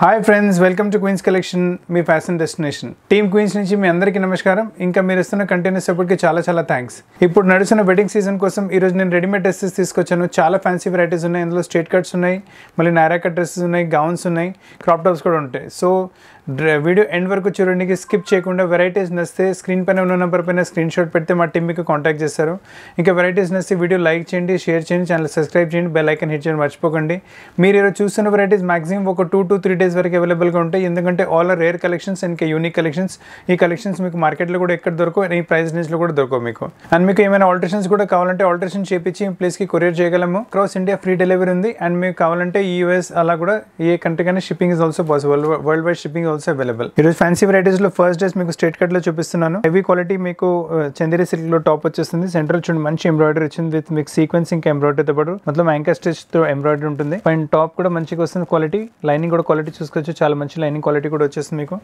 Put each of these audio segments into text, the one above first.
hi friends welcome to Queens Collection మీ fashion destination team Queens నుంచి మీ అందరికీ నమస్కారం ఇంకా మీరు ఇస్తున్న కంటిన్యూస్ సపోర్ట్కి చాలా చాలా థ్యాంక్స్ ఇప్పుడు నడుస్తున్న వెడ్డింగ్ సీజన్ కోసం ఈరోజు నేను రెడీమేడ్ డ్రెస్సెస్ తీసుకొచ్చాను చాలా ఫ్యాన్సీ వెరైటీస్ ఉన్నాయి అందులో స్ట్రేట్ కట్స్ ఉన్నాయి మళ్ళీ నారాకట్ డ్రెస్సెస్ ఉన్నాయి గౌన్స్ ఉన్నాయి క్రాప్ టాప్స్ కూడా ఉంటాయి సో వీడియో ఎండ్ వరకు చూడడానికి స్కిప్ చేయకుండా వెరైటీస్ నచ్చితే స్క్రీన్ పైన ఉన్న నెంబర్ పైన స్క్రీన్ షాట్ పెడితే మా టీం మీకు కాంటాక్ట్ చేస్తారు ఇంకా వెరైటీస్ నచ్చితే వీడియో లైక్ చేయండి షేర్ చేయండి ఛానల్ సబ్స్క్రైబ్ చేయండి బెల్ ఐకన్ హిట్ చేయండి మర్చిపోకండి మీరు ఈరోజు చూస్తున్న వెరైటీస్ మాక్సిమం ఒక టూ టు త్రీ డేస్ వరకు అవైలబుల్గా ఉంటాయి ఎందుకంటే ఆల్ ఆర్ రేర్ కలెక్షన్స్ ఇంకా యూనిక్ కలెక్షన్స్ ఈ కలెక్షన్స్ మీకు మార్కెట్లో కూడా ఎక్కడ దొరకు ఈ ప్రైస్ రేంజ్లో కూడా దొరకవు మీకు అండ్ మీకు ఏమైనా ఆల్టరేషన్స్ కూడా కావాలంటే ఆల్టరేషన్ చేపించి ప్లేస్కి కొరియర్ చేయగలము క్రాస్ ఇండియా ఫ్రీ డెలివరీ ఉంది అండ్ మీకు కావాలంటే యూఎస్ అలా కూడా ఏ కానీ shipping is also possible world wide shipping also available ఈరోజు ఫ్యాన్సీ వెరైటీస్ లో ఫస్ట్ డేస్ మీకు స్ట్రేట్ కట్ లో చూపిస్తున్నాను హెవీ క్వాలిటీ మీకు uh, చందేరి సిల్క్ లో టాప్ వచ్చేస్తుంది సెంట్రల్ చూడండి మంచి ఎంబ్రాయిడరీ వచ్చింది విత్ మీకు సీక్వెన్స్ ఇంకా తో పాటు మొత్తం యాంకర్ స్టిచ్ తో ఎంబ్రాయిడరీ ఉంటుంది అండ్ టాప్ కూడా మంచిగా వస్తుంది క్వాలిటీ లైనింగ్ కూడా క్వాలిటీ చూసుకోవచ్చు చాలా మంచి లైనింగ్ క్వాలిటీ కూడా వచ్చేస్తుంది మీకు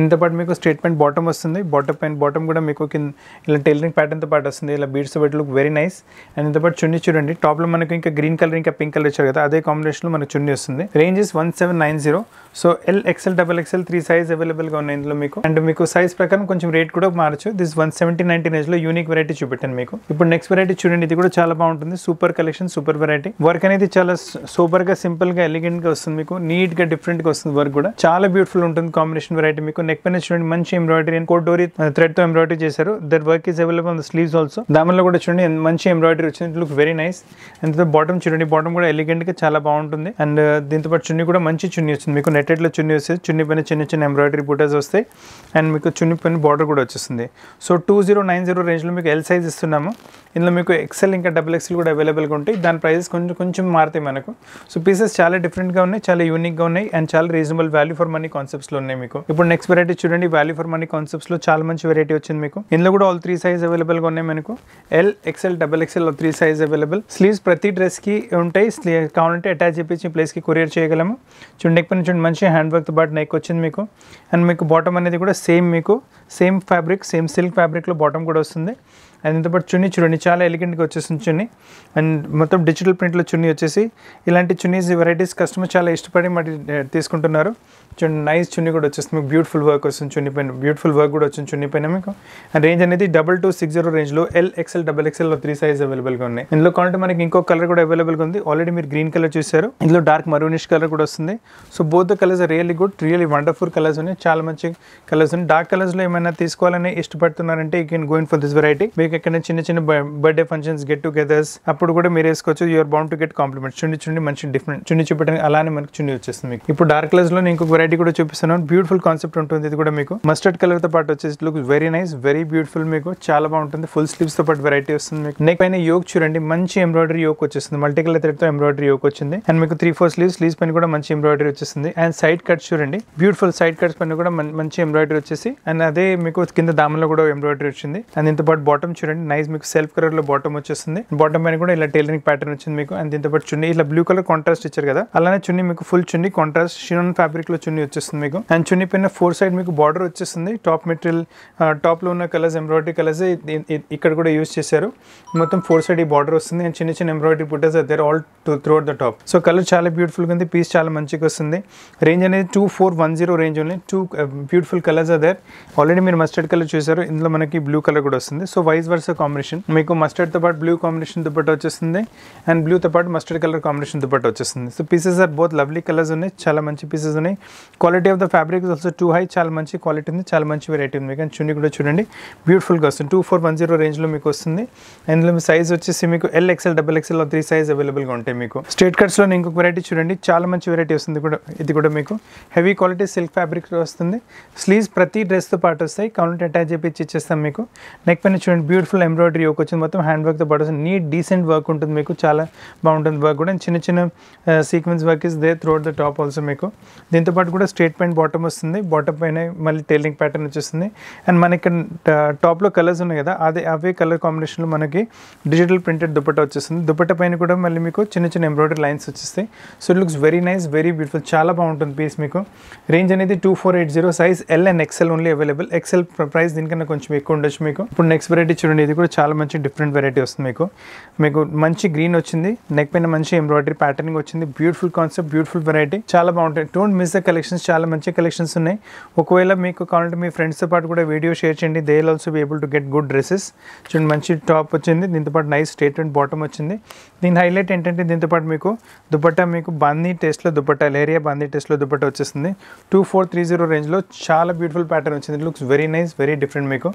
ఇంతపాటు పాటు మీకు స్ట్రేట్ ప్యాంట్ బాటమ్ వస్తుంది బాటమ్ ప్యాంట్ బాటమ్ కూడా మీకు ఇలా టైలరింగ్ తో పాటు వస్తుంది ఇలా beads but look very nice and దాంతో పాటు చున్నీ చూడండి లో మనకు ఇంకా గ్రీన్ కలర్ ఇంకా పింక్ కలర్ ఇచ్చారు కదా అదే కాంబినేషన్ లో మనకు చున్నీ వస్తుంది range is one seven nine zero so L XL double XL three three size అవైలబుల్గా ఉన్నాయి ఇందులో మీకు అండ్ మీకు సైజ్ ప్రకారం కొంచెం రేట్ కూడా మార్చు దిస్ వన్ సెవెంటీ నైన్టీన్ ఏజ్లో యూనిక్ వెరైటీ చూపెట్టాను మీకు ఇప్పుడు నెక్స్ట్ వెరైటీ చూడండి ఇది కూడా చాలా బాగుంటుంది super collection super variety work అనేది చాలా సూపర్గా సింపుల్గా ఎలిగెంట్గా వస్తుంది మీకు నీట్గా డిఫరెంట్గా వస్తుంది వర్క్ కూడా చాలా బ్యూటిఫుల్ ఉంటుంది కాంబినేషన్ వెరైటీ మీకు నెక్ పైన చూడండి మంచి ఎంబ్రాయిడరీ అండ్ కోట్ డోరీ థ్రెడ్తో ఎంబ్రాయిడరీ చేశారు there work is available on the sleeves also దానిలో కూడా చూడండి మంచి ఎంబ్రాయిడరీ వచ్చింది look very nice and bottom చూడండి బాటమ్ కూడా ఎలిగెంట్గా చాలా బాగుంటుంది అండ్ uh, దీంతో పాటు చున్నీ కూడా మంచి చున్నీ వచ్చింది మీకు నెట్టెడ్లో చున్నీ వస్తుంది చున్నీ పైన చిన్న చిన్న చిన్న ఎంబ్రాయిడరీ బూటాస్ వస్తాయి అండ్ మీకు చున్ని బార్డర్ కూడా వచ్చేస్తుంది so two zero nine zero రేంజ్లో మీకు ఎల్ సైజ్ ఇస్తున్నాము ఇందులో మీకు ఎక్సెల్ ఇంకా డబుల్ ఎక్సెల్ కూడా అవైలబుల్గా ఉంటాయి దాని ప్రైజెస్ కొంచెం కొంచెం మారుతాయి మనకు సో పీసెస్ చాలా డిఫరెంట్గా ఉన్నాయి చాలా యూనిక్గా ఉన్నాయి అండ్ చాలా రీజనబుల్ వాల్యూ ఫర్ మనీ కాన్సెప్ట్స్లో ఉన్నాయి మీకు ఇప్పుడు నెక్స్ట్ వెరైటీ చూడండి వాల్యూ ఫర్ మనీ కాన్సెప్ట్స్లో చాలా మంచి వెరైటీ వచ్చింది మీకు ఇందులో కూడా ఆల్ త్రీ సైజ్ అవైలబుల్గా ఉన్నాయి మనకు L XL double XL three size available sleeves ప్రతి డ్రెస్కి ఉంటాయి కావాలంటే అటాచ్ చేయించి ప్లేస్కి కొరియర్ చేయగలము చూడండి నెక్ పని చూడండి మంచి హ్యాండ్ వర్క్తో పాటు నెక్ వచ్చింది మీకు మీకు అండ్ మీకు బాటమ్ అనేది కూడా సేమ్ మీకు సేమ్ ఫ్యాబ్రిక్ సేమ్ సిల్క్ ఫ్యాబ్రిక్లో బాటమ్ కూడా వస్తుంది అండ్ ఇంత పాటు చున్నీ చూడండి చాలా ఎలిగెంట్గా వచ్చేసింది చున్నీ అండ్ మొత్తం డిజిటల్ ప్రింట్లో చున్నీ వచ్చేసి ఇలాంటి చున్నీస్ వెరైటీస్ కస్టమర్ చాలా ఇష్టపడి మరి తీసుకుంటున్నారు చూడండి నైస్ చున్నీ కూడా వచ్చేస్తుంది మీకు బ్యూటిఫుల్ వర్క్ వస్తుంది చున్నీ పైన బ్యూటిఫుల్ వర్క్ కూడా వచ్చింది చున్నీ పైన మీకు అండ్ రేంజ్ అనేది డబల్ టూ సిక్స్ జీరో రేంజ్లో ఎల్ ఎక్స్ఎల్ డబల్ ఎక్స్ఎల్లో త్రీ సైజ్ అవైలబుల్గా ఉన్నాయి ఇందులో కావాలంటే మనకి ఇంకో కలర్ కూడా అవైలబుల్గా ఉంది ఆల్రెడీ మీరు గ్రీన్ కలర్ చూసారు ఇందులో డార్క్ మరూనిష్ కలర్ కూడా వస్తుంది so both the colours really good really wonderful colours ఉన్నాయి చాలా మంచి కలర్స్ ఉన్నాయి డార్క్ కలర్స్లో ఏమైనా తీసుకోవాలని ఇష్టపడుతున్నారంటే you can going for this variety మీకు లైక్ ఎక్కడ చిన్న చిన్న బర్త్డే ఫంక్షన్స్ గెట్ టుగెదర్స్ అప్పుడు కూడా మీరు వేసుకోవచ్చు you're bound to get compliments చుండి చుండి మంచి డిఫరెంట్ చుండి చూపడానికి అలానే మనకి చుండి వచ్చేస్తుంది మీకు ఇప్పుడు డార్క్ కలర్స్ లో ఇంకొక వెరైటీ కూడా చూపిస్తున్నాను బ్యూటిఫుల్ కాన్సెప్ట్ ఉంటుంది ఇది కూడా మీకు మస్టర్డ్ కలర్ తో పాటు వచ్చేసి look very nice very beautiful మీకు చాలా బాగుంటుంది ఫుల్ స్లీవ్స్ తో పాటు వెరైటీ వస్తుంది మీకు నెక్ పైన యోక్ చూడండి మంచి ఎంబ్రాయిడరీ యోక్ వచ్చేస్తుంది మల్టీ కలర్ థ్రెడ్ తో ఎంబ్రాయిడరీ యోక్ వచ్చింది అండ్ మీకు త్రీ ఫోర్ స్లీవ్స్ స్లీవ్స్ పైన కూడా మంచి ఎంబ్రాయిడరీ వచ్చేస్తుంది అండ్ సైడ్ కట్ చూడండి బ్యూటిఫుల్ సైడ్ కట్స్ పైన కూడా మంచి ఎంబ్రాయిడరీ వచ్చేసి అండ్ అదే మీకు కింద లో కూడా ఎంబ్రాయిడరీ వచ్చింది అండ్ ఇంత పాటు బాటమ్ చూడండి నైస్ మీకు సెల్ఫ్ కలర్ లో బాటమ్ వచ్చేస్తుంది బాటమ్ పైన కూడా ఇలా టైలరింగ్ ప్యాటర్న్ వచ్చింది మీకు అండ్ దీంతో పాటు చున్నీ ఇలా బ్లూ కలర్ కాంట్రాస్ట్ ఇచ్చారు కదా అలానే చున్నీ మీకు ఫుల్ చున్నీ కాంట్రాస్ట్ షినోన్ ఫ్యాబ్రిక్ లో చున్నీ వచ్చేస్తుంది మీకు అండ్ చున్నీ పైన ఫోర్ సైడ్ మీకు బార్డర్ వచ్చేస్తుంది టాప్ మెటీరియల్ టాప్ లో ఉన్న కలర్స్ ఎంబ్రాయిడరీ కలర్స్ ఇక్కడ కూడా యూస్ చేశారు మొత్తం ఫోర్ సైడ్ ఈ బార్డర్ వస్తుంది అండ్ చిన్న చిన్న ఎంబ్రాయిడరీ బుట్టస్ there all through the top so colour చాలా బ్యూటిఫుల్ గా ఉంది పీస్ చాలా మంచిగా వస్తుంది రేంజ్ అనేది two four one zero range ఉంది టూ బ్యూటిఫుల్ కలర్స్ అదే ఆల్రెడీ మీరు మస్టర్డ్ కలర్ చూసారు ఇందులో మనకి బ్లూ కలర్ కూడా వస్తుంది so wise vice versa combination మీకు మస్టర్డ్తో పాటు బ్లూ కాంబినేషన్ పాటు వచ్చేస్తుంది అండ్ బ్లూతో పాటు మస్టర్డ్ కలర్ కాంబినేషన్ పాటు వచ్చేస్తుంది so pieces are both lovely colours ఉన్నాయి చాలా మంచి పీసెస్ ఉన్నాయి quality of the fabric also too high చాలా మంచి క్వాలిటీ ఉంది చాలా మంచి వెరైటీ ఉంది కానీ చున్నీ కూడా చూడండి బ్యూటిఫుల్గా వస్తుంది టూ ఫోర్ వన్ జీరో రేంజ్లో మీకు వస్తుంది అందులో మీ సైజ్ వచ్చేసి మీకు L XL double XL three size అవైలబుల్గా ఉంటాయి మీకు స్ట్రేట్ కట్స్లో ఇంకొక వెరైటీ చూడండి చాలా మంచి వెరైటీ వస్తుంది కూడా ఇది కూడా మీకు హెవీ క్వాలిటీ సిల్క్ ఫ్యాబ్రిక్ వస్తుంది స్లీవ్స్ ప్రతి డ్రెస్తో పాటు వస్తాయి కౌంటర్ అటాచ్ చేపించి ఇచ్చేస్తాం మీకు నెక్ పైన చూడండి బ్యూటిఫుల్ ఎంబ్రాయిడరీ ఒక వచ్చింది మొత్తం హ్యాండ్ వర్క్తో పాటు నీట్ డీసెంట్ వర్క్ ఉంటుంది మీకు చాలా బాగుంటుంది వర్క్ కూడా చిన్న చిన్న sequence work is there throughout the top also మీకు దీంతోపాటు కూడా స్ట్రేట్ పెయింట్ బాటమ్ వస్తుంది బాటమ్ పైన మళ్ళీ టైలింగ్ ప్యాటర్న్ వచ్చేస్తుంది అండ్ మనకి టాప్లో కలర్స్ ఉన్నాయి కదా అదే అవే కలర్ కాంబినేషన్లో మనకి డిజిటల్ ప్రింటెడ్ దుపట్టా వచ్చేస్తుంది దుపట్టా పైన కూడా మళ్ళీ మీకు చిన్న చిన్న ఎంబ్రాయిడరీ లైన్స్ వచ్చేస్తాయి so it looks very nice very beautiful చాలా బాగుంటుంది పీస్ మీకు రేంజ్ అనేది two four eight zero size L and XL only available XL price దీనికన్నా కొంచెం ఎక్కువ ఉండొచ్చు మీకు ఇప్పుడు నెక్స్ట్ వెరైటీ చూడండి ఇది కూడా చాలా మంచి డిఫరెంట్ వెరైటీ వస్తుంది మీకు మీకు మంచి గ్రీన్ వచ్చింది నెక్ పైన మంచి ఎంబ్రాయిడరీ ప్యాటర్నింగ్ వచ్చింది బ్యూటిఫుల్ కాన్సెప్ట్ బ్యూటిఫుల్ వెరైటీ చాలా బాగుంటాయి డోంట్ మిస్ ద కలెక్షన్స్ చాలా మంచి కలెక్షన్స్ ఉన్నాయి ఒకవేళ మీకు కావాలంటే మీ ఫ్రెండ్స్తో పాటు కూడా వీడియో షేర్ చేయండి they also be able to get good dresses చూడండి మంచి టాప్ వచ్చింది దీంతో పాటు నైస్ స్టేట్ అండ్ బాటమ్ వచ్చింది దీని హైలైట్ ఏంటంటే దీంతో పాటు మీకు దుపట్టా మీకు బందీ టేస్ట్లో దుపట్టా లేరియా బందీ టేస్ట్లో దుపట్టా వచ్చేస్తుంది టూ ఫోర్ త్రీ జీరో రేంజ్లో చాలా బ్యూటిఫుల్ ప్యాటర్న్ వచ్చింది looks very nice very different మీకు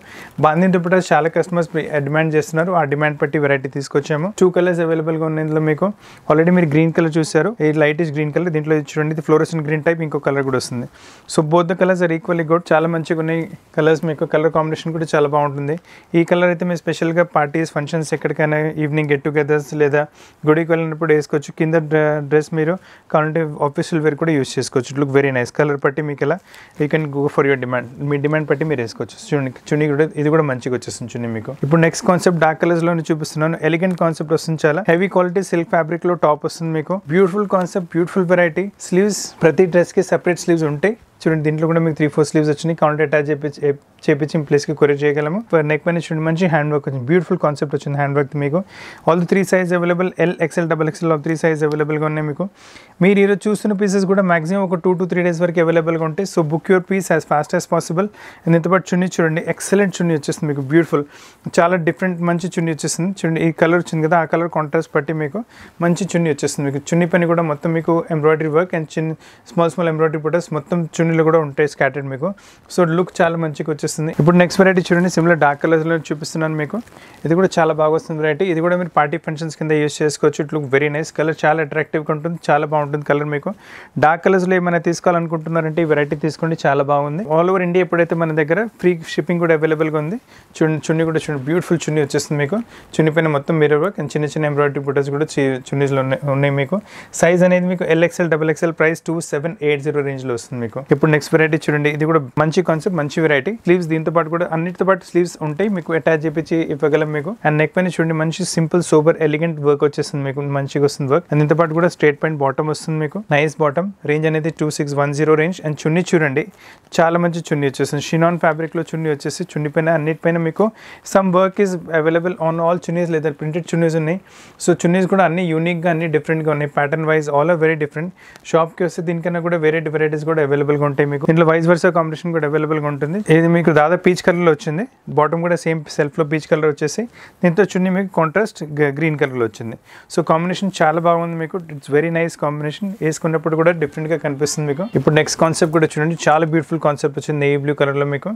బందీ దుపట్టా చాలా కస్టమర్స్ డిమాండ్ uh, చేస్తున్నారు ఆ డిమాండ్ బట్టి వెరైటీ తీసుకొచ్చాము టూ కలర్స్ అవైలబుల్గా ఉన్న ఇందులో మీకు ఆల్రెడీ మీరు గ్రీన్ కలర్ చూశారు ఈ ఇస్ గ్రీన్ కలర్ దీంట్లో చూడండి ఇది ఫ్లోరసెంట్ గ్రీన్ టైప్ ఇంకో కలర్ కూడా వస్తుంది so both colours are equally good చాలా మంచిగా ఉన్నాయి కలర్స్ మీకు కలర్ కాంబినేషన్ కూడా చాలా బాగుంటుంది ఈ కలర్ అయితే మీరు స్పెషల్గా పార్టీస్ ఫంక్షన్స్ ఎక్కడికైనా ఈవినింగ్ గెట్ టుగెదర్స్ లేదా గుడికి వెళ్ళినప్పుడు వేసుకోవచ్చు కింద డ్రెస్ మీరు కావాలంటే ఆఫీషియల్ వేర్ కూడా యూస్ చేసుకోవచ్చు లుక్ వెరీ నైస్ కలర్ పట్టి మీకు ఇలా you can go for your demand మీ డిమాండ్ బట్టి మీరు వేసుకోవచ్చు చున్నీ చున్నీ కూడా ఇది కూడా మంచిగా వచ్చేస్తుంది చున్నీ మీకు ఇప్పుడు నెక్స్ట్ కాన్సెప్ట్ డార్క్ లో చూపిస్తున్నాను ఎలిగెంట్ కాన్సెప్ట్ వస్తుంది చాలా హెవీ క్వాలిటీ సిల్క్ ఫ్యాబ్రిక్లో టాప్ వస్తుంది మీకు beautiful concept beautiful variety sleeves ప్రతి డ్రెస్కి సెపరేట్ స్లీవ్స్ ఉంటాయి చూడండి దీంట్లో కూడా మీకు త్రీ ఫోర్ స్లీవ్స్ వచ్చినాయి కౌంటర్ అటాచ్ చేపించి చేపించి ప్లేస్కి కొరియర్ చేయగలము నెక్ పైన చూడండి మంచి హ్యాండ్ వర్క్ వచ్చింది బ్యూటిఫుల్ కాన్సెప్ట్ వచ్చింది హ్యాండ్ వర్క్ మీకు all three size available L XL double XL of three size అవైలబుల్గా ఉన్నాయి మీకు మీరు ఈరోజు చూస్తున్న పీసెస్ కూడా మాక్సిమం ఒక టూ టు త్రీ డేస్ వరకు అవైలబుల్గా ఉంటాయి so book your piece as fast as possible and ఇంతపాటు చున్నీ చూడండి ఎక్సలెంట్ చున్నీ వచ్చేస్తుంది మీకు బ్యూటిఫుల్ చాలా డిఫరెంట్ మంచి చున్నీ వచ్చేస్తుంది చూడండి ఈ కలర్ వచ్చింది కదా ఆ కలర్ కాంట్రాస్ట్ బట్టి మీకు మంచి చున్నీ వచ్చేస్తుంది మీకు చున్నీ పని కూడా మొత్తం మీకు ఎంబ్రాయిడరీ వర్క్ అండ్ చిన్న స్మాల్ స్మాల్ ఎంబ్రాయిడరీ ప్రొడక్ట్స్ మొత్తం చున్నీ యూనిట్లు కూడా ఉంటాయి స్కాటర్డ్ మీకు సో లుక్ చాలా మంచిగా వచ్చేస్తుంది ఇప్పుడు నెక్స్ట్ వెరైటీ చూడండి సిమ్లర్ డార్క్ కలర్స్లో చూపిస్తున్నాను మీకు ఇది కూడా చాలా బాగా వస్తుంది వెరైటీ ఇది కూడా మీరు పార్టీ ఫంక్షన్స్ కింద యూస్ చేసుకోవచ్చు it look very nice colour చాలా అట్రాక్టివ్గా ఉంటుంది చాలా బాగుంటుంది కలర్ మీకు డార్క్ కలర్స్లో ఏమైనా తీసుకోవాలనుకుంటున్నారంటే ఈ వెరైటీ తీసుకోండి చాలా బాగుంది ఆల్ ఓవర్ ఇండియా ఎప్పుడైతే మన దగ్గర ఫ్రీ షిప్పింగ్ కూడా అవైలబుల్గా ఉంది చున్ని చున్ని కూడా చూడండి బ్యూటిఫుల్ చున్నీ వచ్చేస్తుంది మీకు చున్ని పైన మొత్తం మీరు చిన్న చిన్న ఎంబ్రాయిడరీ బుటర్స్ కూడా చున్నీస్లో ఉన్నాయి ఉన్నాయి మీకు సైజ్ అనేది మీకు L XL double XL price two seven eight zero రేంజ్లో వస్తుంది మీకు ఇప్పుడు నెక్స్ట్ వెరైటీ చూడండి ఇది కూడా మంచి కాన్సెప్ట్ మంచి వెరైటీ స్లీవ్స్ దీంతో పాటు కూడా అన్నిటితో పాటు స్లీవ్స్ ఉంటాయి మీకు అటాచ్ చేపించి ఇవ్వగలం మీకు అండ్ నెక్ పైన చూడండి మంచి సింపుల్ సూపర్ ఎలిగెంట్ వర్క్ వచ్చేస్తుంది మీకు మంచిగా వస్తుంది వర్క్ అండ్ దీంతో పాటు కూడా స్ట్రేట్ పాయింట్ బాటమ్ వస్తుంది మీకు నైస్ బాటమ్ రేంజ్ అనేది two six one zero range and చున్నీ చూడండి చాలా మంచి చున్నీ వచ్చేసింది షినాన్ ఫ్యాబ్రిక్ లో చున్నీ వచ్చేసి చున్నీ పైన అన్నిటిపైన మీకు some work is available on all చున్నీస్ లేదా ప్రింటెడ్ చున్నీస్ ఉన్నాయి సో చున్నీస్ కూడా అన్ని యూనిక్గా అన్ని డిఫరెంట్గా ఉన్నాయి pattern wise all are very different షాప్కి వస్తే దీనికన్నా కూడా వెరైటీ వెరైటీస్ కూడా అవైలబుల్గా ఉంటాయి మీకు దీంట్లో వైస్ వర్సా కాంబినేషన్ కూడా అవైలబుల్గా ఉంటుంది ఇది మీకు దాదాపు పీచ్ కలర్ లో వచ్చింది బాటమ్ కూడా సేమ్ సెల్ఫ్ లో పీచ్ కలర్ వచ్చేసి దీంతో చున్నీ మీకు కాంట్రాస్ట్ గ్రీన్ కలర్ లో వచ్చింది సో కాంబినేషన్ చాలా బాగుంది మీకు ఇట్స్ వెరీ నైస్ కాంబినేషన్ వేసుకున్నప్పుడు కూడా డిఫరెంట్గా కనిపిస్తుంది మీకు ఇప్పుడు నెక్స్ట్ కాన్సెప్ట్ కూడా చూడండి చాలా బ్యూటిఫుల్ కాన్సెప్ట్ వచ్చింది ఏ బ్లూ కలర్ లో మీకు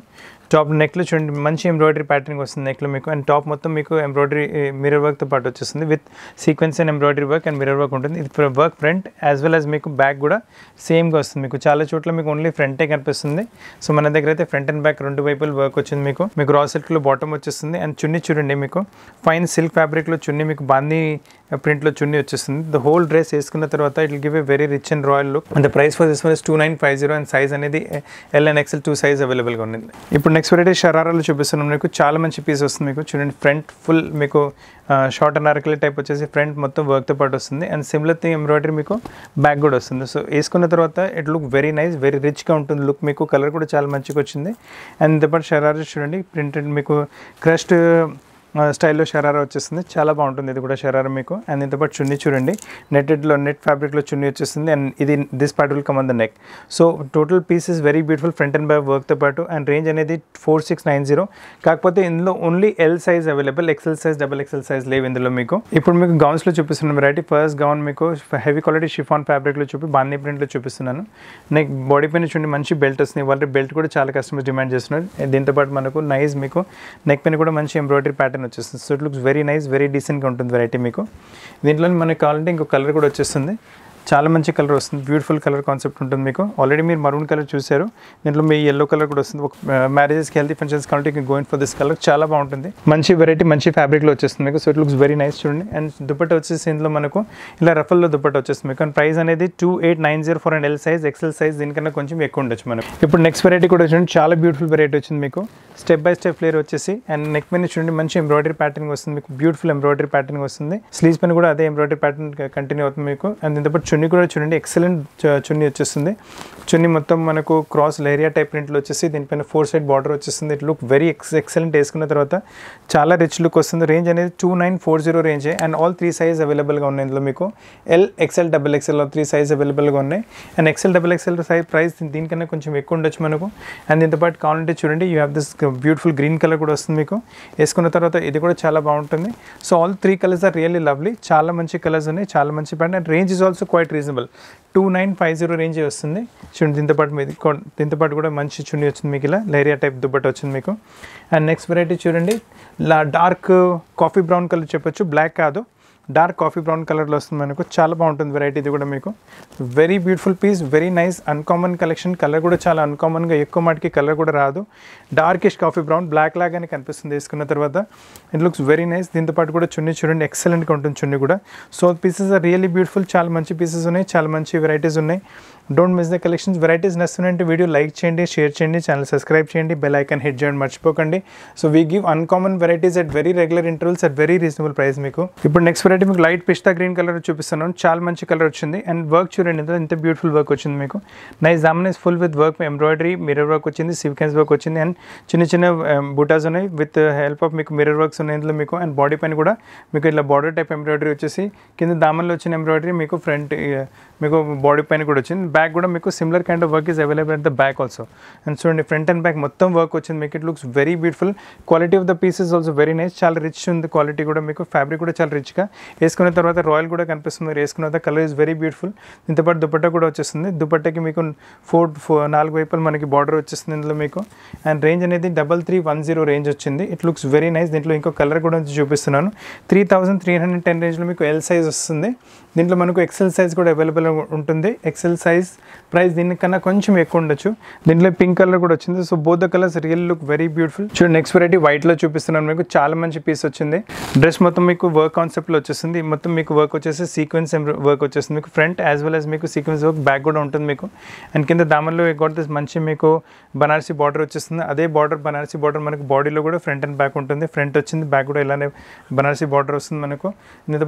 టాప్ నెక్ లో చూడండి మంచి ఎంబ్రాయిడరీ ప్యాటర్న్ వస్తుంది నెక్ లో మీకు అండ్ టాప్ మొత్తం మీకు ఎంబ్రాయిడరీ మిరర్ eh, తో పాటు వచ్చేస్తుంది with sequence and embroidery work and mirror work ఉంటుంది ఇది work front as well as మీకు బ్యాక్ కూడా గా వస్తుంది మీకు చాలా చోట్ల మీకు ఓన్లీ ఫ్రంటే కనిపిస్తుంది సో మన దగ్గర అయితే ఫ్రంట్ అండ్ బ్యాక్ రెండు వైపులు వర్క్ వచ్చింది మీకు మీకు రా సిల్క్లో బాటమ్ వచ్చేస్తుంది అండ్ చున్నీ చూడండి మీకు ఫైన్ సిల్క్ ఫ్యాబ్రిక్లో చున్నీ మీకు బాందీ ప్రింట్లో చున్నీ వచ్చేస్తుంది ద హోల్ డ్రెస్ వేసుకున్న తర్వాత it give a very rich and royal look and the price for this one is two nine five zero and size అనేది L and XL two size అవైలబుల్గా ఉంది ఇప్పుడు నెక్స్ట్ వెరైటీ షరారాలు చూపిస్తున్నాం మీకు చాలా మంచి పీస్ వస్తుంది మీకు చూడండి ఫ్రంట్ ఫుల్ మీకు షార్ట్ అండ్ అరకలే టైప్ వచ్చేసి ఫ్రంట్ మొత్తం వర్క్తో పాటు వస్తుంది అండ్ సిమిలర్ థింగ్ ఎంబ్రాయిడరీ మీకు బ్యాక్ కూడా వస్తుంది సో వేసుకున్న తర్వాత it look very nice very రిచ్గా ఉంటుంది లుక్ మీకు కలర్ కూడా చాలా మంచిగా వచ్చింది అండ్ దాని షరారా చూడండి ప్రింటెడ్ మీకు క్రస్ట్ స్టైల్లో షరారా వచ్చేస్తుంది చాలా బాగుంటుంది ఇది కూడా షరారా మీకు అండ్ దీంతోపాటు చున్నీ చూడండి నెట్టెడ్లో నెట్ ఫ్యాబ్రిక్లో చున్నీ వచ్చేస్తుంది అండ్ ఇది this part will come on the neck so total piece is very beautiful front and back వర్క్తో పాటు అండ్ రేంజ్ అనేది ఫోర్ సిక్స్ నైన్ జీరో కాకపోతే ఇందులో only L size available XL size double XL size లేవు ఇందులో మీకు ఇప్పుడు మీకు గౌన్స్లో చూపిస్తున్న వెరైటీ ఫస్ట్ గౌన్ మీకు హెవీ క్వాలిటీ షిఫాన్ ఫ్యాబ్రిక్లో చూపి బాన్నీ ప్రింట్లో చూపిస్తున్నాను నెక్ బాడీ పైన చూడండి మంచి బెల్ట్ వస్తుంది వాళ్ళ బెల్ట్ కూడా చాలా కస్టమర్స్ డిమాండ్ చేస్తున్నారు దీంతోపాటు మనకు నైజ్ మీకు నెక్ పైన కూడా మంచి ఎంబ్రాయిడరీ ప్యాటర్న్ ప్యాటర్న్ వచ్చేస్తుంది so it looks very nice very డీసెంట్గా ఉంటుంది వెరైటీ మీకు దీంట్లో మనకి కావాలంటే ఇంకో కలర్ కూడా వచ్చేస్తుంది చాలా మంచి కలర్ వస్తుంది బ్యూటిఫుల్ కలర్ కాన్సెప్ట్ ఉంటుంది మీకు ఆల్రెడీ మీరు మరూన్ కలర్ చూశారు దీంట్లో మీ ఎల్లో కలర్ కూడా వస్తుంది ఒక మ్యారేజెస్కి హెల్తీ ఫంక్షన్స్ కాబట్టి గోయిన్ ఫర్ దిస్ కలర్ చాలా బాగుంటుంది మంచి వెరైటీ మంచి ఫ్యాబ్రిక్లో వచ్చేస్తుంది మీకు so it looks very nice చూడండి అండ్ దుప్పట్ వచ్చేసి ఇందులో మనకు ఇలా రఫల్లో దుప్పట్ వచ్చేస్తుంది మీకు అండ్ ప్రైస్ అనేది two eight nine zero four and L size XL size దీనికన్నా కొంచెం ఎక్కువ ఉండొచ్చు మనకు ఇప్పుడు నెక్స్ట్ వెరైటీ కూడా చూడండి చాలా బ్యూటిఫుల్ వెరైటీ వచ్చింది మీకు స్టెప్ బై స్టెప్ ఫ్లేర్ వచ్చేసి అండ్ నెక్ మీద చూడండి మంచి ఎంబ్రాయిడరీ ప్యాటర్న్ వస్తుంది మీకు బ్యూటిఫుల్ ఎంబ్రాయిడరీ ప్యాటర్న్ వస్తుంది స్లీవ్స్ పని కూడా అదే ఎంబ్రాయిడరీ ప్యాటర్న్ కంటిన్యూ అవుతుంది మీకు అండ్ దీంతో చున్నీ కూడా చూడండి ఎక్సలెంట్ చున్నీ వచ్చేస్తుంది చున్నీ మొత్తం మనకు క్రాస్ లేరియా టైప్ ప్రింట్లో వచ్చేసి దీనిపైన ఫోర్ సైడ్ బార్డర్ వచ్చేస్తుంది it look very ex excellent వేసుకున్న తర్వాత చాలా రిచ్ లుక్ వస్తుంది రేంజ్ అనేది two nine four zero range and all three size అవైలబుల్గా ఉన్నాయి ఇందులో మీకు L XL double XL three size అవైలబుల్గా ఉన్నాయి and XL double XL size price దీనికన్నా కొంచెం ఎక్కువ ఉండొచ్చు మనకు అండ్ దీంతో పాటు కావాలంటే చూడండి you have this beautiful green colour కూడా వస్తుంది మీకు వేసుకున్న తర్వాత ఇది కూడా చాలా బాగుంటుంది so all three colours are really lovely చాలా మంచి కలర్స్ ఉన్నాయి చాలా మంచి pant and range is also quite reasonable two nine five zero range వస్తుంది చూడండి దీంతో పాటు మీది దీంతో పాటు కూడా మంచి చున్నీ వచ్చింది మీకు ఇలా లేరియా టైప్ దుబ్బట్ట వచ్చింది మీకు అండ్ నెక్స్ట్ వెరైటీ చూడండి డార్క్ కాఫీ బ్రౌన్ కలర్ చెప్పొచ్చు బ్లాక్ కాదు డార్క్ కాఫీ బ్రౌన్ కలర్లో వస్తుంది మనకు చాలా బాగుంటుంది వెరైటీ ఇది కూడా మీకు very beautiful piece very nice uncommon collection colour కూడా చాలా అన్కామన్గా ఎక్కువ మటుకి కలర్ కూడా రాదు డార్కిష్ కాఫీ బ్రౌన్ బ్లాక్ లాగానే కనిపిస్తుంది వేసుకున్న తర్వాత ఇట్ లుక్స్ వెరీ నైస్ దీంతో పాటు కూడా చున్నీ చూడండి ఎక్సలెంట్గా ఉంటుంది చున్నీ కూడా so pieces are really beautiful చాలా మంచి పీసెస్ ఉన్నాయి చాలా మంచి వెరైటీస్ ఉన్నాయి don't miss the collections varieties నచ్చినట్టు వీడియో లైక్ చేయండి షేర్ చేయండి ఛానల్ సబ్స్క్రైబ్ చేయండి బెల్ ఐకన్ హిట్ చేయండి మర్చిపోకండి so we give uncommon varieties at very regular intervals at very reasonable price మీకు ఇప్పుడు నెక్స్ట్ వెరైటీ మీకు లైట్ పిస్తా గ్రీన్ కలర్ చూపిస్తున్నాను చాలా మంచి కలర్ వచ్చింది అండ్ వర్క్ చూడండి ఇంత బ్యూటిఫుల్ వర్క్ వచ్చింది మీకు నైస్ జామన్ is full with work embroidery mirror work వచ్చింది సివికెన్స్ వర్క్ వచ్చింది అండ్ చిన్న చిన్న బూటాస్ ఉన్నాయి విత్ హెల్ప్ ఆఫ్ మీకు మిర్రర్ వర్క్స్ ఉన్నాయి ఇందులో మీకు అండ్ బాడీ పైన కూడా మీకు ఇట్లా బార్డర్ టైప్ ఎంబ్రాయిడరీ వచ్చేసి కింద దామన్లో వచ్చిన ఎంబ్రాయిడరీ మీకు ఫ్రంట్ మీకు బాడీ పైన కూడా వచ్చింది బ్యాక్ కూడా మీకు similar kind of work is available at the back also and చూడండి ఫ్రంట్ అండ్ బ్యాక్ మొత్తం వర్క్ వచ్చింది మీకు it looks very beautiful quality of the pieces also very nice చాలా రిచ్ ఉంది క్వాలిటీ కూడా మీకు ఫ్యాబ్రిక్ కూడా చాలా రిచ్గా వేసుకున్న తర్వాత రాయల్ కూడా కనిపిస్తుంది మీరు వేసుకున్న తర్వాత కలర్ ఇస్ వెరీ బ్యూటిఫుల్ దీంతోపాటు దుపట్ట కూడా వచ్చేస్తుంది దుపట్టకి మీకు ఫోర్ ఫోర్ నాలుగు వైపులు మనకి బార్డర్ వచ్చేస్తుంది ఇందులో మీకు అండ్ రేంజ్ అనేది double three one zero range వచ్చింది ఇట్ లుక్స్ వెరీ నైస్ దీంట్లో ఇంకో కలర్ కూడా చూపిస్తున్నాను three thousand three hundred ten రేంజ్లో మీకు ఎల్ సైజ్ వస్తుంది దీంట్లో మనకు ఎక్సెల్ సైజ్ కూడా అవైలబుల్ ఉంటుంది ఎక్సెల్ సైజ్ ప్రైస్ ప్రైస్ దీనికన్నా కొంచెం ఎక్కువ ఉండొచ్చు దీంట్లో పింక్ కలర్ కూడా వచ్చింది so both colours real look very beautiful చూడు నెక్స్ట్ వెరైటీ వైట్లో చూపిస్తున్నాను మీకు చాలా మంచి పీస్ వచ్చింది డ్రెస్ మొత్తం మీకు వర్క్ కాన్సెప్ట్లో వచ్చేసింది మొత్తం మీకు వర్క్ వచ్చేసి సీక్వెన్స్ వర్క్ వచ్చేసింది మీకు ఫ్రంట్ యాజ్ వెల్ యాజ్ మీకు సీక్వెన్స్ వర్క్ బ్యాక్ కూడా ఉంటుంది మీకు అండ్ కింద దామల్లో గోట్ మంచి మీకు బనారసీ బార్డర్ వచ్చేస్తుంది అదే బార్డర్ బనారసీ బార్డర్ మనకు బాడీలో కూడా ఫ్రంట్ అండ్ బ్యాక్ ఉంటుంది ఫ్రంట్ వచ్చింది బ్యాక్ కూడా ఇలానే బనారసీ బార్డర్ వస్తుంది మనకు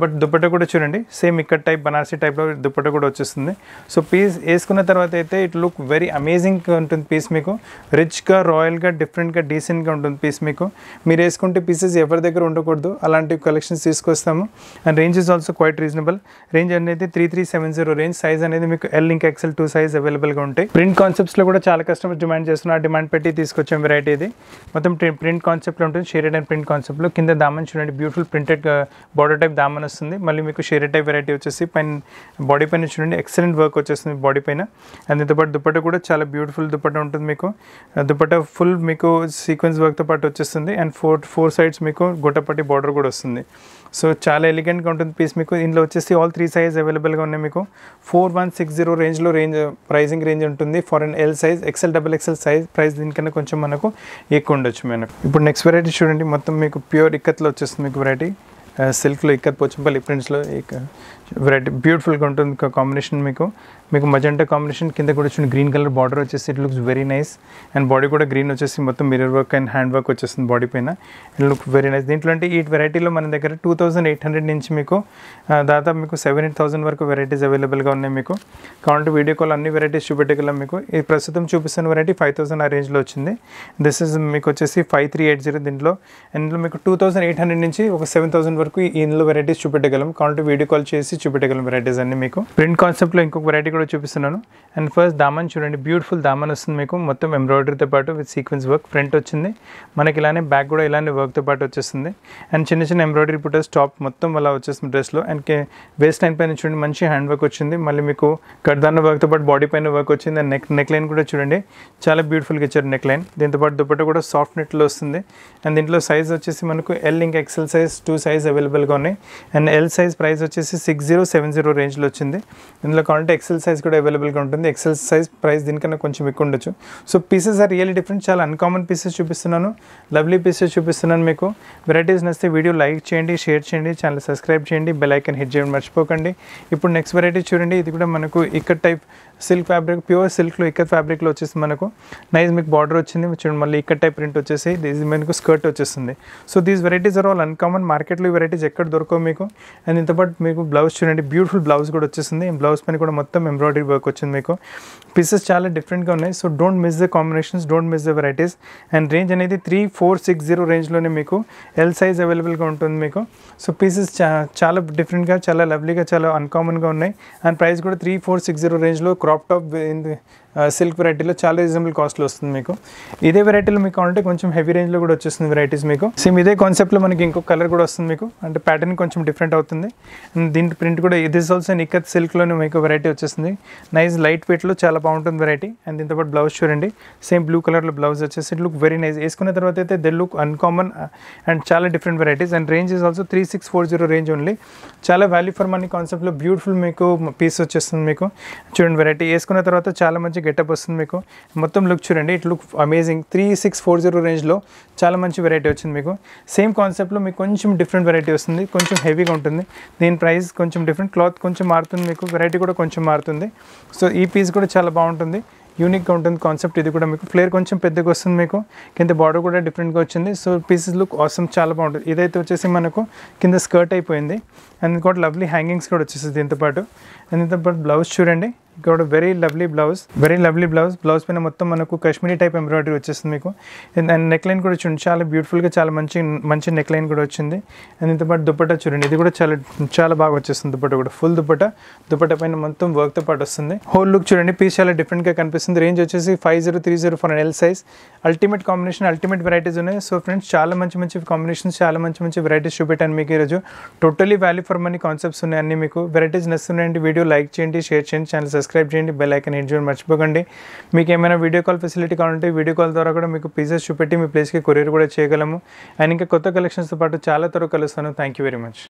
పాటు దుప్పట కూడా చూడండి సేమ్ ఇక్కడ టైప్ బనారసీ టైప్లో దుప్పట కూడా వచ్చేస్తుంది సో పీస్ వేసుకున్న తర్వాత అయితే ఇట్ లుక్ వెరీ అమేజింగ్ ఉంటుంది పీస్ మీకు రిచ్గా రాయల్గా డిఫరెంట్గా డీసెంట్గా ఉంటుంది పీస్ మీకు మీరు వేసుకుంటే పీసెస్ ఎవరి దగ్గర ఉండకూడదు అలాంటి కలెక్షన్స్ తీసుకొస్తాము and range is also quite reasonable range అనేది three three seven zero range size అనేది మీకు ఎల్ ఇంకా ఎక్సెల్ టూ సైజ్ అవైలబుల్గా ఉంటాయి ప్రింట్ కాన్సెప్ట్స్లో కూడా చాలా కస్టమర్స్ డిమాండ్ చేస్తున్నారు డిమాండ్ పెట్టి తీసుకొచ్చాం వెరైటీ ఇది మొత్తం ప్రింట్ కాన్సెప్ట్లో ఉంటుంది షేరెడ్ అండ్ ప్రింట్ కాన్సెప్ట్లో కింద దామన్ చూడండి బ్యూటిఫుల్ ప్రింటెడ్ బార్డర్ టైప్ దామన్ వస్తుంది మళ్ళీ మీకు షేరెడ్ టైప్ వెరైటీ వచ్చేసి పైన బాడీ పైన చూడండి ఎక్సలెంట్ వర్క్ వచ్చేస్తుంది బాడీ బాడీ పైన అండ్ దాంతోపాటు దుపట్ట కూడా చాలా బ్యూటిఫుల్ దుపట్ట ఉంటుంది మీకు దుపట్ట ఫుల్ మీకు సీక్వెన్స్ వర్క్తో పాటు వచ్చేస్తుంది అండ్ ఫోర్ ఫోర్ సైడ్స్ మీకు గుట్టపట్టి బార్డర్ కూడా వస్తుంది సో చాలా ఎలిగెంట్గా ఉంటుంది పీస్ మీకు ఇందులో వచ్చేసి ఆల్ త్రీ సైజ్ అవైలబుల్గా ఉన్నాయి మీకు ఫోర్ వన్ సిక్స్ జీరో రేంజ్లో రేంజ్ ప్రైజింగ్ రేంజ్ ఉంటుంది for and L size XL double XL size price దీనికన్నా కొంచెం మనకు ఎక్కువ ఉండొచ్చు మేము ఇప్పుడు నెక్స్ట్ వెరైటీ చూడండి మొత్తం మీకు ప్యూర్ ఇక్కత్లో వచ్చేస్తుంది మీకు వెరైటీ సిల్క్లో ఇక్కత్ పోచంపల్లి ప్రింట్స్లో వెరైటీ బ్యూటిఫుల్గా ఉంటుంది కాంబినేషన్ మీకు మీకు మజంటా కాంబినేషన్ కింద కూడా వచ్చిన గ్రీన్ కలర్ బార్డర్ వచ్చేసి it looks very nice and body కూడా గ్రీన్ వచ్చేసి మొత్తం mirror work and hand work వచ్చేస్తుంది బాడీ పైన ఇట్ లుక్ వెరీ నైస్ దీంట్లో అంటే ఈ వెరైటీలో మన దగ్గర టూ థౌసండ్ ఎయిట్ హండ్రెడ్ నుంచి మీకు దాదాపు మీకు సెవెన్ ఎయిట్ థౌసండ్ వరకు వెరైటీస్ అవైలబుల్గా ఉన్నాయి మీకు కావాలంటే వీడియో కాల్ అన్ని వెరైటీస్ చూపెట్టగలం మీకు ఈ ప్రస్తుతం చూపిస్తున్న వెరైటీ ఫైవ్ థౌసండ్ ఆ రేంజ్లో వచ్చింది దిస్ ఇస్ మీకు వచ్చేసి ఫైవ్ త్రీ ఎయిట్ జీరో దీంట్లో ఇందులో మీకు టూ థౌసండ్ ఎయిట్ హండ్రెడ్ నుంచి ఒక సెవెన్ థౌసండ్ వరకు ఇందులో వెరైటీస్ చూపెట్టగలం కావాలంటే వీడియో కాల్ చేసి చూపెట్టగలం వెరైటీస్ అన్ని మీకు ప్రింట్ కాన్సెప్ట్లో ఇంకొక వెరైటీ కూడా చూపిస్తున్నాను అండ్ ఫస్ట్ దామన్ చూడండి బ్యూటిఫుల్ దామన్ వస్తుంది మీకు మొత్తం ఎంబ్రాయిడరీతో పాటు విత్ సీక్వెన్స్ వర్క్ ఫ్రంట్ వచ్చింది మనకి ఇలానే బ్యాక్ కూడా ఇలానే వర్క్తో పాటు వచ్చేస్తుంది అండ్ చిన్న చిన్న ఎంబ్రాయిడరీ పుట్టర్స్ టాప్ మొత్తం అలా వచ్చేస్తుంది డ్రెస్లో అండ్ వేస్ట్ లైన్ పైన చూడండి మంచి హ్యాండ్ వర్క్ వచ్చింది మళ్ళీ మీకు కడదాన్న వర్క్తో పాటు బాడీ పైన వర్క్ వచ్చింది అండ్ నెక్ నెక్ లైన్ కూడా చూడండి చాలా బ్యూటిఫుల్గా ఇచ్చారు నెక్ లైన్ దీంతోపాటు దుప్పట కూడా సాఫ్ట్ నెట్లో వస్తుంది అండ్ దీంట్లో సైజ్ వచ్చేసి మనకు ఎల్ ఇంక ఎక్సెల్ సైజ్ టూ సైజ్ అవైలబుల్గా ఉన్నాయి అండ్ ఎల్ సైజ్ ప్రైస్ వచ్చేసి సిక్స్ జీరో సెవెన్ జీరో రేంజ్లో వచ్చింది ఇందులో కావాలంటే ఎక్సెల్ సైజ్ కూడా అవైలబుల్గా ఉంటుంది ఎక్సెల్ సైజ్ ప్రైస్ దీనికన్నా కొంచెం ఎక్కువ ఉండొచ్చు so pieces are really different చాలా అన్కామన్ పీసెస్ చూపిస్తున్నాను లవ్లీ పీసెస్ చూపిస్తున్నాను మీకు వెరైటీస్ నచ్చితే వీడియో లైక్ చేయండి షేర్ చేయండి ఛానల్ సబ్స్క్రైబ్ చేయండి బెల్ ఐకన్ హిట్ చేయండి మర్చిపోకండి ఇప్పుడు నెక్స్ట్ వెరైటీ చూడండి ఇది కూడా మనకు ఇక్కడ టైప్ సిల్క్ ఫ్యాబ్రిక్ ప్యూర్ సిల్క్లో ఇక్కత్ ఫ్యాబ్రిక్లో వచ్చేసి మనకు నైజ్ మీకు బార్డర్ వచ్చింది చూడండి మళ్ళీ ఇక్కడ టైప్ ప్రింట్ వచ్చేసి ఇది మీకు స్కర్ట్ వచ్చేస్తుంది so these varieties are all uncommon మార్కెట్లో ఈ వెరైటీస్ ఎక్కడ దొరకవు మీకు అండ్ ఇంతపాటు మీకు బ్లౌజ్ చూడండి బ్యూటిఫుల్ బ్లౌజ్ కూడా వచ్చేసింది బ్లౌజ్ పైన కూడా మొత్తం ఎంబ్రాయిడరీ వర్క్ వచ్చింది మీకు పీసెస్ చాలా డిఫరెంట్గా ఉన్నాయి so don't miss the combinations don't miss the varieties and range అనేది త్రీ ఫోర్ సిక్స్ జీరో రేంజ్లోనే మీకు ఎల్ సైజ్ అవైలబుల్గా ఉంటుంది మీకు సో పీసెస్ చాలా డిఫరెంట్గా చాలా లవ్లీగా చాలా అన్కామన్గా ఉన్నాయి అండ్ ప్రైస్ కూడా త్రీ ఫోర్ సిక్స్ జీరో రేంజ్లో cropped up in the silk వెరైటీలో చాలా రీజనబుల్ కాస్ట్లో వస్తుంది మీకు ఇదే వెరైటీలో మీకు అంటే కొంచెం హెవీ రేంజ్లో కూడా వచ్చేస్తుంది వెరైటీస్ మీకు సేమ్ ఇదే కాన్సెప్ట్లో మనకి ఇంకో కలర్ కూడా వస్తుంది మీకు అంటే ప్యాటర్న్ కొంచెం డిఫరెంట్ అవుతుంది దీని ప్రింట్ కూడా ఇది ఇస్ ఆల్సో నిక్కత్ సిల్క్లోనే మీకు వెరైటీ వచ్చేస్తుంది నైస్ లైట్ వెయిట్లో చాలా బాగుంటుంది వెరైటీ అండ్ దీంతోపాటు బ్లౌజ్ చూడండి సేమ్ బ్లూ కలర్లో బ్లౌజ్ వచ్చేసి ఇట్ లుక్ వెరీ నైస్ వేసుకున్న తర్వాత అయితే దె లుక్ అన్కామన్ అండ్ చాలా different varieties and range is also three six four zero range only చాలా వాల్యూ ఫర్ మనీ కాన్సెప్ట్లో బ్యూటిఫుల్ మీకు పీస్ వచ్చేస్తుంది మీకు చూడండి వెరైటీ వేసుకున్న తర్వాత చాలా మంచి గెటప్ వస్తుంది మీకు మొత్తం లుక్ చూడండి it look amazing three six four zero రేంజ్లో చాలా మంచి వెరైటీ వచ్చింది మీకు సేమ్ కాన్సెప్ట్లో మీకు కొంచెం డిఫరెంట్ వెరైటీ వస్తుంది కొంచెం హెవీగా ఉంటుంది దీని ప్రైస్ కొంచెం డిఫరెంట్ క్లాత్ కొంచెం మారుతుంది మీకు వెరైటీ కూడా కొంచెం మారుతుంది సో ఈ పీస్ కూడా చాలా బాగుంటుంది యూనిక్గా ఉంటుంది కాన్సెప్ట్ ఇది కూడా మీకు ఫ్లేర్ కొంచెం పెద్దగా వస్తుంది మీకు కింద బార్డర్ కూడా డిఫరెంట్గా వచ్చింది సో పీసెస్ లుక్ ఆసమ్ చాలా బాగుంటుంది ఇదైతే వచ్చేసి మనకు కింద స్కర్ట్ అయిపోయింది అండ్ ఇంకోటి లవ్లీ హ్యాంగింగ్స్ కూడా వచ్చేసింది దీంతోపాటు అండ్ దీంతోపాటు బ్లౌజ్ చూడండి ఇక్కడ very lovely blouse very lovely blouse blouse పైన మొత్తం మనకు కశ్మీరీ టైప్ ఎంబ్రాయిడరీ వచ్చేస్తుంది మీకు అండ్ నెక్ లైన్ కూడా చూడండి చాలా బ్యూటిఫుల్గా చాలా మంచి మంచి నెక్ లైన్ కూడా వచ్చింది అండ్ ఇంతపాటు దుప్పటా చూడండి ఇది కూడా చాలా చాలా బాగా వచ్చేస్తుంది దుప్పట కూడా ఫుల్ దుప్పట దుప్పట పైన మొత్తం వర్క్తో పాటు వస్తుంది హోల్ లుక్ చూడండి పీస్ చాలా డిఫరెంట్గా కనిపిస్తుంది రేంజ్ వచ్చేసి five zero three zero four L size ultimate combination ultimate varieties ఉన్నాయి సో ఫ్రెండ్స్ చాలా మంచి మంచి కాంబినేషన్స్ చాలా మంచి మంచి వెరైటీస్ చూపెట్టాను మీకు ఈరోజు totally value for money concepts ఉన్నాయి అన్ని మీకు వెరైటీస్ నచ్చున్నాయండి వీడియో లైక్ చేయండి షేర్ చేయండి ఛానల్ సబ్స్క్రైబ్ చేయండి బెల్ ఐకన్ హిట్ మర్చిపోకండి మీకు ఏమైనా వీడియో కాల్ ఫెసిలిటీ కావాలంటే వీడియో కాల్ ద్వారా కూడా మీకు పీసెస్ చూపెట్టి మీ ప్లేస్కి కొరియర్ కూడా చేయగలము అండ్ ఇంకా కొత్త కలెక్షన్స్తో పాటు చాలా త్వరగా కలుస్తాను థ్యాంక్ యూ వెరీ మచ్